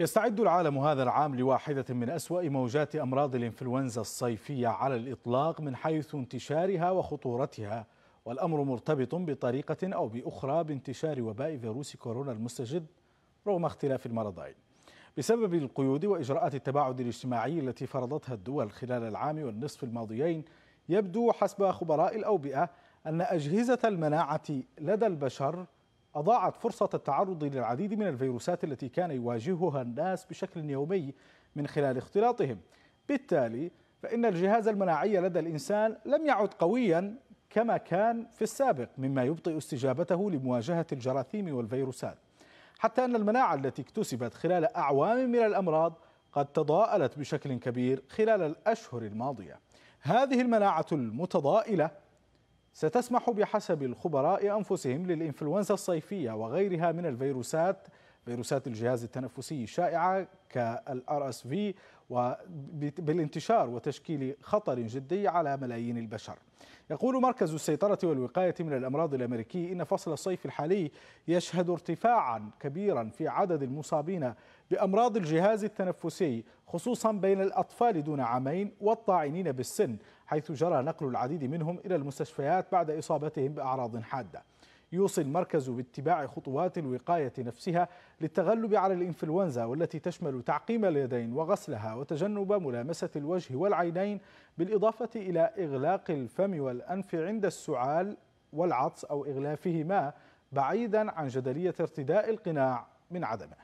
يستعد العالم هذا العام لواحدة من أسوأ موجات أمراض الإنفلونزا الصيفية على الإطلاق من حيث انتشارها وخطورتها والأمر مرتبط بطريقة أو بأخرى بانتشار وباء فيروس كورونا المستجد رغم اختلاف المرضين بسبب القيود وإجراءات التباعد الاجتماعي التي فرضتها الدول خلال العام والنصف الماضيين يبدو حسب خبراء الأوبئة أن أجهزة المناعة لدى البشر أضاعت فرصة التعرض للعديد من الفيروسات التي كان يواجهها الناس بشكل يومي من خلال اختلاطهم بالتالي فإن الجهاز المناعي لدى الإنسان لم يعد قويا كما كان في السابق مما يبطئ استجابته لمواجهة الجراثيم والفيروسات حتى أن المناعة التي اكتسبت خلال أعوام من الأمراض قد تضاءلت بشكل كبير خلال الأشهر الماضية هذه المناعة المتضائلة ستسمح بحسب الخبراء أنفسهم للإنفلونزا الصيفية وغيرها من الفيروسات فيروسات الجهاز التنفسي الشائعة كالار اس في بالانتشار وتشكيل خطر جدي على ملايين البشر. يقول مركز السيطرة والوقاية من الأمراض الأمريكي إن فصل الصيف الحالي يشهد ارتفاعا كبيرا في عدد المصابين بأمراض الجهاز التنفسي خصوصا بين الأطفال دون عامين والطاعنين بالسن حيث جرى نقل العديد منهم إلى المستشفيات بعد إصابتهم بأعراض حادة يوصي المركز باتباع خطوات الوقاية نفسها للتغلب على الإنفلونزا والتي تشمل تعقيم اليدين وغسلها وتجنب ملامسة الوجه والعينين بالإضافة إلى إغلاق الفم والأنف عند السعال والعطس أو إغلافهما بعيدا عن جدلية ارتداء القناع من عدمه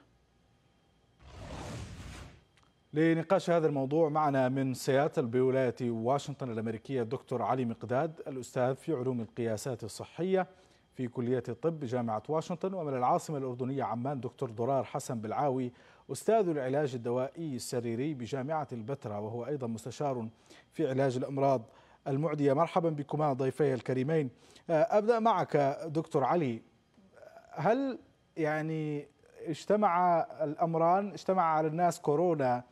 لنقاش هذا الموضوع معنا من سياتل بولايه واشنطن الامريكيه الدكتور علي مقداد الاستاذ في علوم القياسات الصحيه في كليه الطب جامعه واشنطن ومن العاصمه الاردنيه عمان دكتور ضرار حسن بالعاوي استاذ العلاج الدوائي السريري بجامعه البتراء وهو ايضا مستشار في علاج الامراض المعديه مرحبا بكما ضيفي الكريمين آه، ابدا معك دكتور علي هل يعني اجتمع الامران اجتمع على الناس كورونا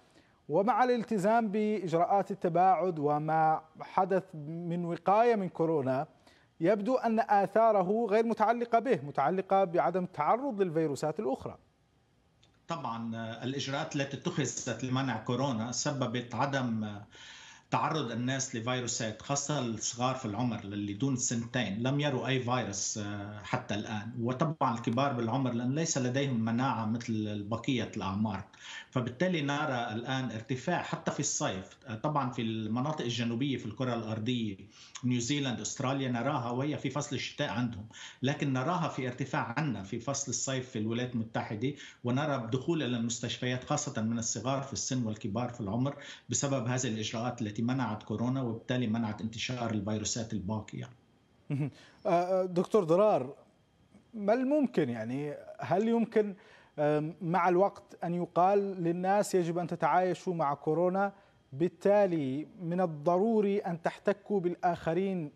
ومع الالتزام باجراءات التباعد وما حدث من وقايه من كورونا يبدو ان اثاره غير متعلقه به، متعلقه بعدم التعرض للفيروسات الاخرى. طبعا الاجراءات التي اتخذت لمنع كورونا سببت عدم تعرض الناس لفيروسات خاصة الصغار في العمر اللي دون سنتين لم يروا أي فيروس آه، حتى الآن وطبعا الكبار بالعمر لأن ليس لديهم مناعة مثل بقية الأعمار فبالتالي نرى الآن ارتفاع حتى في الصيف آه، طبعا في المناطق الجنوبية في الكرة الأرضية نيوزيلاند أستراليا نراها وهي في فصل الشتاء عندهم لكن نراها في ارتفاع عنا في فصل الصيف في الولايات المتحدة ونرى بدخول إلى المستشفيات خاصة من الصغار في السن والكبار في العمر بسبب هذه الإجراءات التي التي منعت كورونا وبالتالي منعت انتشار الفيروسات الباقية آه، آه، دكتور ضرار ما الممكن يعني هل يمكن مع الوقت أن يقال للناس يجب أن تتعايشوا مع كورونا بالتالي من الضروري أن تحتكوا بالآخرين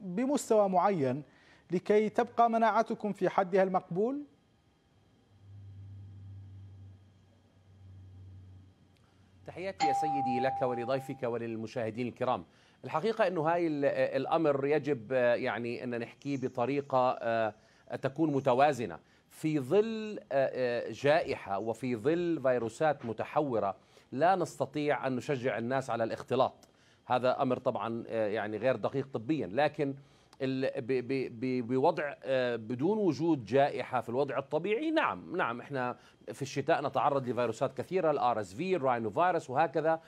بمستوى معين لكي تبقى مناعتكم في حدها المقبول؟ تحياتي يا سيدي لك ولضيفك وللمشاهدين الكرام الحقيقة أنه هاي الأمر يجب آه، يعني أن نحكيه بطريقة آه، تكون متوازنة في ظل آه، جائحة وفي ظل فيروسات متحورة لا نستطيع أن نشجع الناس على الاختلاط هذا أمر طبعا يعني غير دقيق طبيا لكن بوضع آه، بدون وجود جائحه في الوضع الطبيعي نعم نعم احنا في الشتاء نتعرض لفيروسات كثيره الار اس في الراينو فيروس وهكذا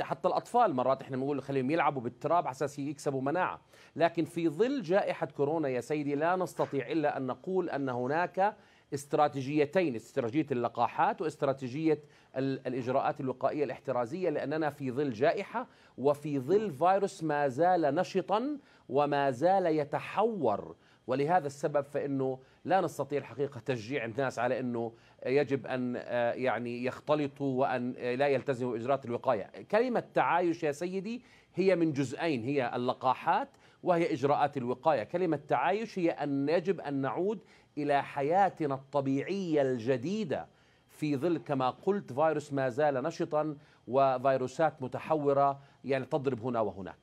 حتى الاطفال مرات احنا بنقول خليهم يلعبوا بالتراب على اساس يكسبوا مناعه لكن في ظل جائحه كورونا يا سيدي لا نستطيع الا ان نقول ان هناك استراتيجيتين استراتيجية اللقاحات واستراتيجية الإجراءات الوقائية الاحترازية لأننا في ظل جائحة وفي ظل فيروس ما زال نشطا وما زال يتحور ولهذا السبب فانه لا نستطيع الحقيقه تشجيع الناس على انه يجب ان آه، يعني يختلطوا وان آه، لا يلتزموا اجراءات الوقايه، كلمه تعايش يا سيدي هي من جزئين هي اللقاحات وهي اجراءات الوقايه، كلمه تعايش هي ان يجب ان نعود إلى حياتنا الطبيعية الجديدة في ظل كما قلت فيروس ما زال نشطا وفيروسات متحورة يعني تضرب هنا وهناك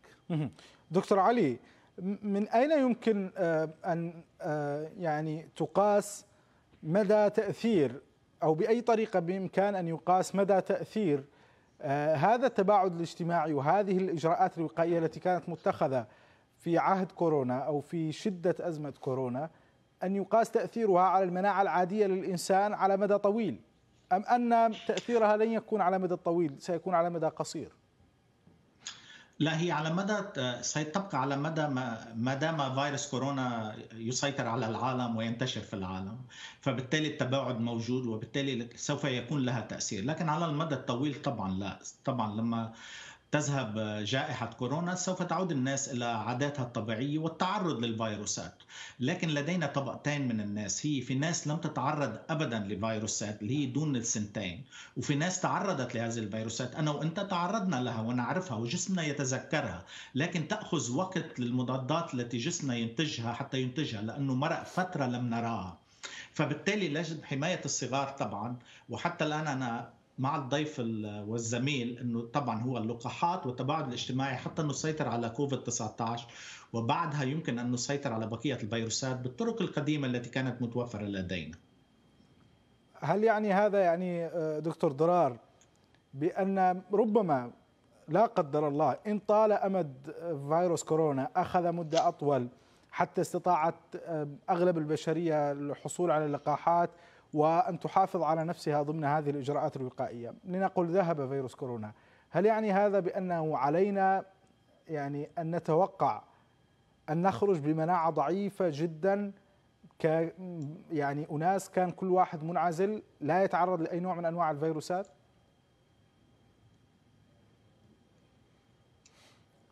دكتور علي من أين يمكن آه، أن آه، يعني تقاس مدى تأثير أو بأي طريقة بإمكان أن يقاس مدى تأثير آه، هذا التباعد الاجتماعي وهذه الإجراءات الوقائية التي كانت متخذة في عهد كورونا أو في شدة أزمة كورونا أن يقاس تأثيرها على المناعة العادية للإنسان على مدى طويل أم أن تأثيرها لن يكون على مدى طويل سيكون على مدى قصير لا هي على مدى سيتبقى على مدى ما, ما دام فيروس كورونا يسيطر على العالم وينتشر في العالم فبالتالي التباعد موجود وبالتالي سوف يكون لها تاثير لكن على المدى الطويل طبعا لا طبعا لما تذهب جائحة كورونا سوف تعود الناس إلى عاداتها الطبيعية والتعرض للفيروسات لكن لدينا طبقتين من الناس هي في ناس لم تتعرض أبدا لفيروسات اللي هي دون السنتين وفي ناس تعرضت لهذه الفيروسات أنا وأنت تعرضنا لها ونعرفها وجسمنا يتذكرها لكن تأخذ وقت للمضادات التي جسمنا ينتجها حتى ينتجها لأنه مرق فترة لم نراها فبالتالي لجنة حماية الصغار طبعا وحتى الآن أنا مع الضيف والزميل انه طبعا هو اللقاحات والتباعد الاجتماعي حتى نسيطر على كوفيد 19 وبعدها يمكن ان نسيطر على بقيه الفيروسات بالطرق القديمه التي كانت متوفره لدينا. هل يعني هذا يعني آه، دكتور ضرار بان ربما لا قدر الله ان طال امد فيروس كورونا اخذ مده اطول حتى استطاعت آه، اغلب البشريه الحصول على اللقاحات وأن تحافظ على نفسها ضمن هذه الإجراءات الوقائية لنقل ذهب فيروس كورونا هل يعني هذا بأنه علينا يعني أن نتوقع أن نخرج بمناعة ضعيفة جدا ك يعني أناس كان كل واحد منعزل لا يتعرض لأي نوع من أنواع الفيروسات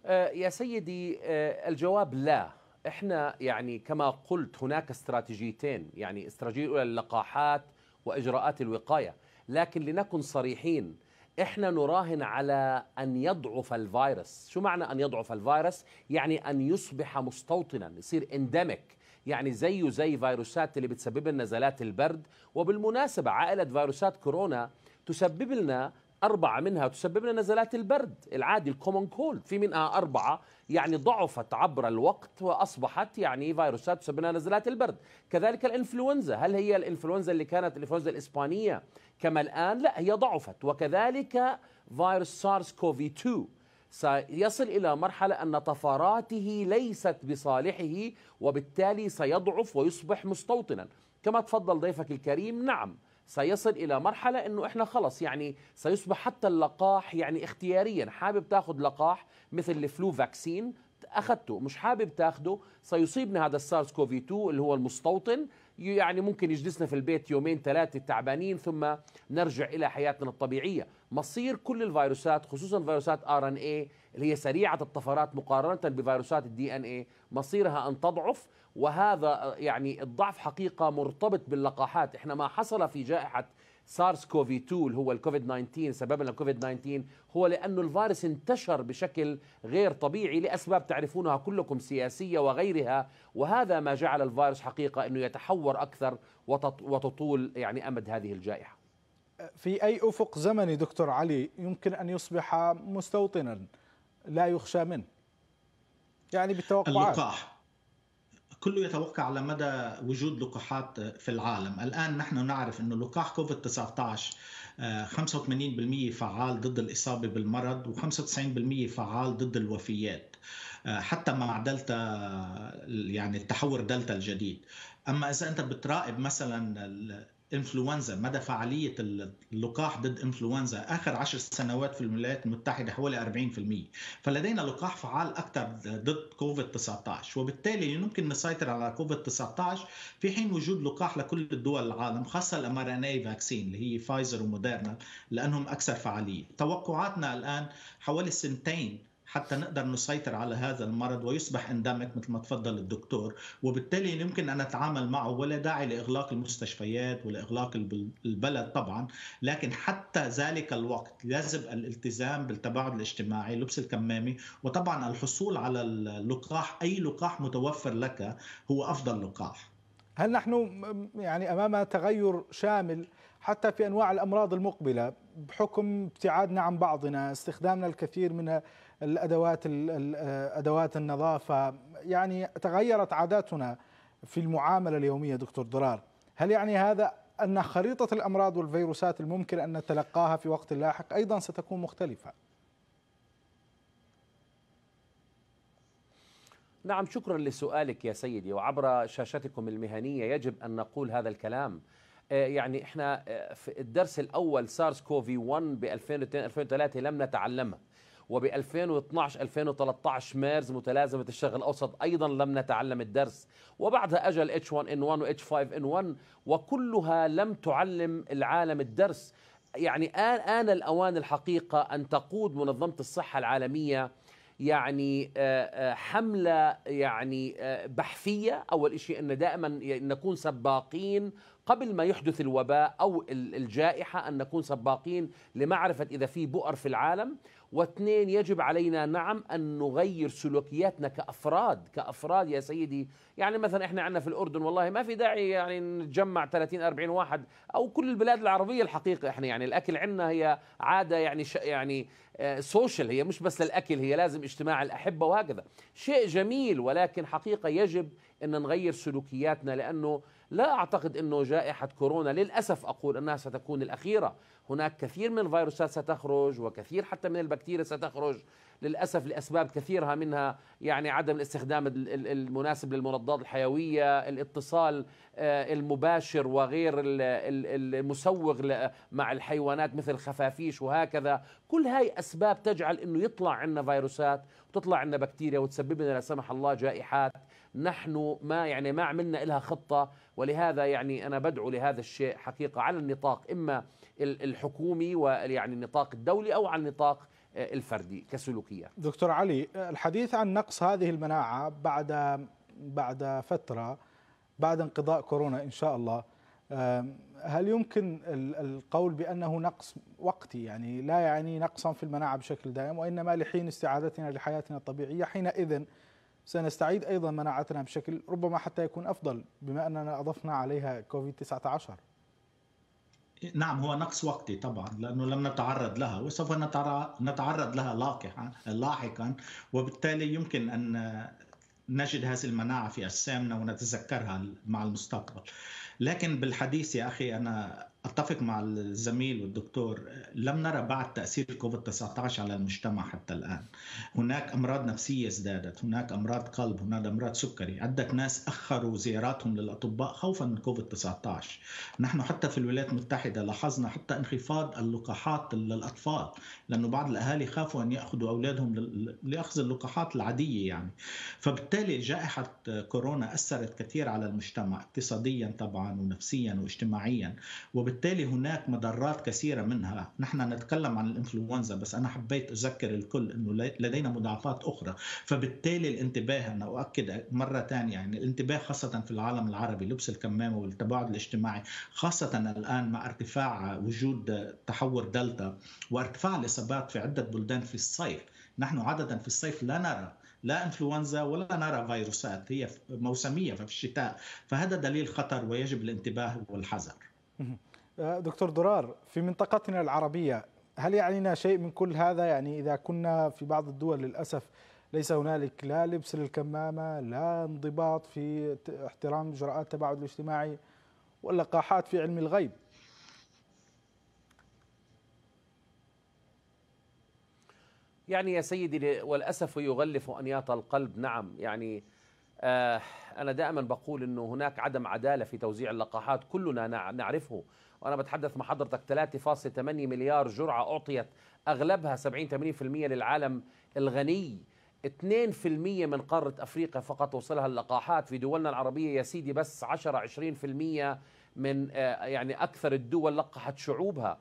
أه، يا سيدي أه، الجواب لا احنا يعني كما قلت هناك استراتيجيتين يعني استراتيجيه الاولى اللقاحات واجراءات الوقايه لكن لنكن صريحين احنا نراهن على ان يضعف الفيروس شو معنى ان يضعف الفيروس يعني ان يصبح مستوطنا يصير اندمك يعني زيه زي فيروسات اللي بتسبب لنا نزلات البرد وبالمناسبه عائله فيروسات كورونا تسبب لنا أربعة منها تسبب لنا نزلات البرد العادي الكومون كولد في منها أربعة يعني ضعفت عبر الوقت وأصبحت يعني فيروسات تسبب لنا نزلات البرد كذلك الإنفلونزا هل هي الإنفلونزا اللي كانت الإنفلونزا الإسبانية كما الآن لا هي ضعفت وكذلك فيروس سارس كوفي 2 سيصل إلى مرحلة أن طفراته ليست بصالحه وبالتالي سيضعف ويصبح مستوطنا كما تفضل ضيفك الكريم نعم سيصل الى مرحله انه احنا خلص يعني سيصبح حتى اللقاح يعني اختياريا حابب تاخذ لقاح مثل الفلو فاكسين اخذته مش حابب تاخده سيصيبنا هذا السارس كوفي 2 اللي هو المستوطن يعني ممكن يجلسنا في البيت يومين ثلاثه تعبانين ثم نرجع الى حياتنا الطبيعيه مصير كل الفيروسات خصوصا فيروسات ار ان اي اللي هي سريعه الطفرات مقارنه بفيروسات الدي ان اي مصيرها ان تضعف وهذا يعني الضعف حقيقة مرتبط باللقاحات احنا ما حصل في جائحة سارس كوفي 2 اللي هو الكوفيد 19 سببنا الكوفيد 19 هو لانه الفيروس انتشر بشكل غير طبيعي لاسباب تعرفونها كلكم سياسيه وغيرها وهذا ما جعل الفيروس حقيقه انه يتحور اكثر وتطول يعني امد هذه الجائحه. في اي افق زمني دكتور علي يمكن ان يصبح مستوطنا لا يخشى منه؟ يعني بالتوقعات اللقاح كله يتوقع على مدى وجود لقاحات في العالم الآن نحن نعرف أن لقاح كوفيد-19 85% آه، فعال ضد الإصابة بالمرض و95% فعال ضد الوفيات آه، حتى مع دلتا يعني التحور دلتا الجديد أما إذا أنت بتراقب مثلا انفلونزا مدى فعاليه اللقاح ضد انفلونزا اخر عشر سنوات في الولايات المتحده حوالي 40% فلدينا لقاح فعال اكثر ضد كوفيد 19 وبالتالي يمكن نسيطر على كوفيد 19 في حين وجود لقاح لكل الدول العالم خاصه الام ان اي فاكسين اللي هي فايزر وموديرنا لانهم اكثر فعاليه توقعاتنا الان حوالي سنتين حتى نقدر نسيطر على هذا المرض ويصبح اندمك مثل ما تفضل الدكتور وبالتالي يمكن ان نتعامل معه ولا داعي لاغلاق المستشفيات ولاغلاق البلد طبعا لكن حتى ذلك الوقت يجب الالتزام بالتباعد الاجتماعي لبس الكمامه وطبعا الحصول على اللقاح اي لقاح متوفر لك هو افضل لقاح هل نحن يعني امام تغير شامل حتى في انواع الامراض المقبله بحكم ابتعادنا عن بعضنا استخدامنا الكثير من الادوات ادوات النظافه يعني تغيرت عاداتنا في المعامله اليوميه دكتور ضرار هل يعني هذا ان خريطه الامراض والفيروسات الممكن ان نتلقاها في وقت لاحق ايضا ستكون مختلفه نعم شكرا لسؤالك يا سيدي وعبر شاشتكم المهنيه يجب ان نقول هذا الكلام آه، يعني احنا آه، في الدرس الاول سارس كوفي 1 ب 2002 2003 لم نتعلمه وب 2012 2013 مارس متلازمه الشرق الاوسط ايضا لم نتعلم الدرس وبعدها اجى الاتش 1 ان 1 واتش 5 ان 1 وكلها لم تعلم العالم الدرس يعني آن آن الأوان الحقيقة أن تقود منظمة الصحة العالمية يعني آه، آه، حملة يعني آه، بحثية أول شيء أن دائما نكون سباقين قبل ما يحدث الوباء أو الجائحة أن نكون سباقين لمعرفة إذا في بؤر في العالم واثنين يجب علينا نعم أن نغير سلوكياتنا كأفراد كأفراد يا سيدي يعني مثلا إحنا عندنا في الأردن والله ما في داعي يعني نتجمع 30 40 واحد أو كل البلاد العربية الحقيقة إحنا يعني الأكل عندنا هي عادة يعني ش يعني سوشيال آه، هي مش بس للأكل هي لازم اجتماع الأحبة وهكذا شيء جميل ولكن حقيقة يجب أن نغير سلوكياتنا لأنه لا أعتقد أنه جائحة كورونا للأسف أقول أنها ستكون الأخيرة هناك كثير من الفيروسات ستخرج وكثير حتى من البكتيريا ستخرج للأسف لأسباب كثيرها منها يعني عدم الاستخدام المناسب للمضادات الحيوية الاتصال آه، المباشر وغير المسوغ مع الحيوانات مثل الخفافيش وهكذا كل هاي أسباب تجعل أنه يطلع عنا فيروسات وتطلع عنا بكتيريا وتسبب لنا لا سمح الله جائحات نحن ما يعني ما عملنا لها خطه ولهذا يعني انا بدعو لهذا الشيء حقيقه على النطاق اما الحكومي ويعني النطاق الدولي او على النطاق آه، الفردي كسلوكيات. دكتور علي الحديث عن نقص هذه المناعه بعد بعد فتره بعد انقضاء كورونا ان شاء الله آه، هل يمكن القول بانه نقص وقتي يعني لا يعني نقصا في المناعه بشكل دائم وانما لحين استعادتنا لحياتنا الطبيعيه حينئذ سنستعيد أيضا مناعتنا بشكل ربما حتى يكون أفضل بما أننا أضفنا عليها كوفيد 19 نعم هو نقص وقتي طبعا لانه لم نتعرض لها وسوف نتعرض لها لاحقا لاحقا وبالتالي يمكن ان نجد هذه المناعه في اجسامنا ونتذكرها مع المستقبل. لكن بالحديث يا اخي انا اتفق مع الزميل والدكتور لم نرى بعد تاثير كوفيد 19 على المجتمع حتى الان هناك امراض نفسيه ازدادت هناك امراض قلب هناك امراض سكري عده ناس اخروا زياراتهم للاطباء خوفا من كوفيد 19 نحن حتى في الولايات المتحده لاحظنا حتى انخفاض اللقاحات للاطفال لانه بعض الاهالي خافوا ان ياخذوا اولادهم لاخذ اللقاحات العاديه يعني فبالتالي جائحه كورونا اثرت كثير على المجتمع اقتصاديا طبعا ونفسيا واجتماعيا وب وبالتالي هناك مضرات كثيرة منها نحن نتكلم عن الإنفلونزا بس أنا حبيت أذكر الكل أنه لدينا مضاعفات أخرى فبالتالي الانتباه أنا أؤكد مرة ثانية يعني الانتباه خاصة في العالم العربي لبس الكمامة والتباعد الاجتماعي خاصة الآن مع ارتفاع وجود تحور دلتا وارتفاع الإصابات في عدة بلدان في الصيف نحن عادة في الصيف لا نرى لا انفلونزا ولا نرى فيروسات هي موسمية في الشتاء فهذا دليل خطر ويجب الانتباه والحذر آه، دكتور درار في منطقتنا العربية هل يعنينا شيء من كل هذا يعني إذا كنا في بعض الدول للأسف ليس هنالك لا لبس للكمامة لا انضباط في احترام إجراءات التباعد الاجتماعي واللقاحات في علم الغيب يعني يا سيدي والأسف يغلف أنياط القلب نعم يعني آه، أنا دائما بقول أنه هناك عدم عدالة في توزيع اللقاحات كلنا نعرفه وأنا بتحدث مع حضرتك 3.8 مليار جرعة أعطيت أغلبها 70-80% للعالم الغني 2% من قارة أفريقيا فقط وصلها اللقاحات في دولنا العربية يا سيدي بس 10-20% من آه، يعني أكثر الدول لقحت شعوبها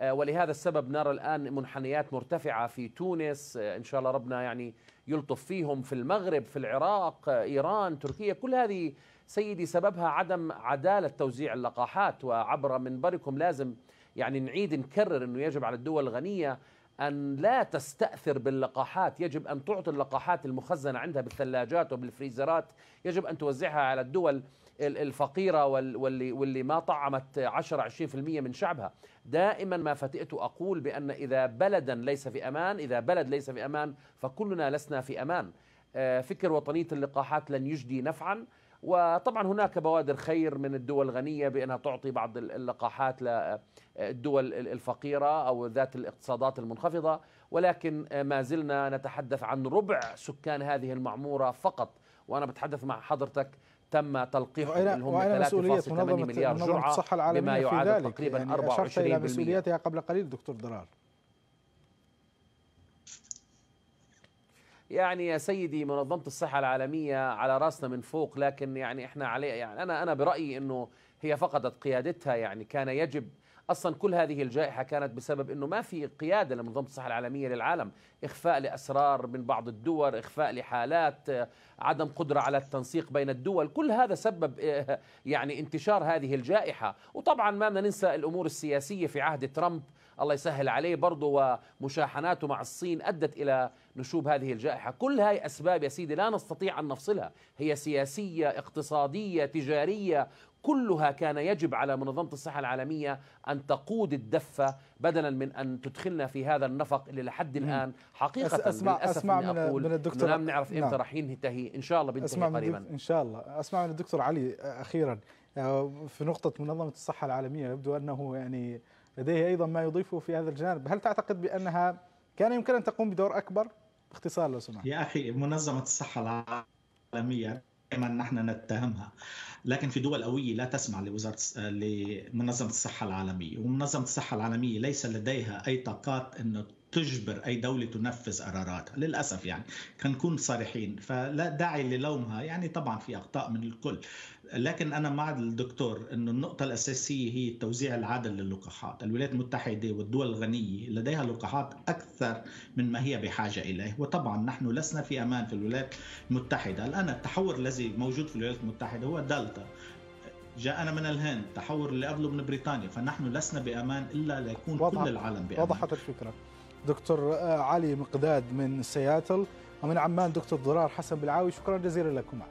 آه، ولهذا السبب نرى الآن منحنيات مرتفعة في تونس آه، إن شاء الله ربنا يعني يلطف فيهم في المغرب في العراق آه، إيران تركيا كل هذه سيدي سببها عدم عدالة توزيع اللقاحات وعبر منبركم لازم يعني نعيد نكرر أنه يجب على الدول الغنية أن لا تستأثر باللقاحات يجب أن تعطي اللقاحات المخزنة عندها بالثلاجات وبالفريزرات يجب أن توزعها على الدول الفقيرة واللي, واللي ما طعمت 10 20% من شعبها دائما ما فتئت أقول بأن إذا بلدا ليس في أمان إذا بلد ليس في أمان فكلنا لسنا في أمان آه، فكر وطنية اللقاحات لن يجدي نفعا وطبعا هناك بوادر خير من الدول الغنية بأنها تعطي بعض اللقاحات للدول آه، الفقيرة أو ذات الاقتصادات المنخفضة ولكن آه، ما زلنا نتحدث عن ربع سكان هذه المعمورة فقط وأنا بتحدث مع حضرتك تم تلقيح اللي 3.8 مليار جرعه بما يعادل تقريبا يعني 24% اشرت الى مسؤوليتها قبل قليل دكتور ضرار يعني يا سيدي منظمه الصحه العالميه على راسنا من فوق لكن يعني احنا عليه يعني انا انا برايي انه هي فقدت قيادتها يعني كان يجب اصلا كل هذه الجائحه كانت بسبب انه ما في قياده لمنظمه الصحه العالميه للعالم، اخفاء لاسرار من بعض الدول، اخفاء لحالات، آه، عدم قدره على التنسيق بين الدول، كل هذا سبب آه، يعني انتشار هذه الجائحه، وطبعا ما بدنا ننسى الامور السياسيه في عهد ترامب الله يسهل عليه برضه ومشاحناته مع الصين ادت الى نشوب هذه الجائحة كل هاي أسباب يا سيدي لا نستطيع أن نفصلها هي سياسية اقتصادية تجارية كلها كان يجب على منظمة الصحة العالمية أن تقود الدفة بدلا من أن تدخلنا في هذا النفق اللي لحد الآن حقيقة أسمع للأسف أسمع من, أقول من الدكتور لا نعرف إمتى نعم. راح ينتهي إن شاء الله بينتهي قريبا إن شاء الله أسمع من الدكتور علي أخيرا آه، في نقطة منظمة الصحة العالمية يبدو أنه يعني لديه أيضا ما يضيفه في هذا الجانب هل تعتقد بأنها كان يمكن أن تقوم بدور أكبر باختصار لو سمحت يا اخي منظمه الصحه العالميه دائما نحن نتهمها لكن في دول قويه لا تسمع لوزاره لمنظمه الصحه العالميه ومنظمه الصحه العالميه ليس لديها اي طاقات انه تجبر اي دوله تنفذ قراراتها للاسف يعني كنكون صريحين فلا داعي للومها يعني طبعا في اخطاء من الكل لكن انا مع الدكتور انه النقطه الاساسيه هي التوزيع العادل للقاحات الولايات المتحده والدول الغنيه لديها لقاحات اكثر من ما هي بحاجه اليه وطبعا نحن لسنا في امان في الولايات المتحده الان التحور الذي موجود في الولايات المتحده هو دلتا جاءنا من الهند تحور اللي قبله من بريطانيا فنحن لسنا بامان الا ليكون كل العالم بامان وضحت الفكره دكتور آه، علي مقداد من سياتل ومن عمان دكتور ضرار حسن بالعاوي شكرا جزيلا لكما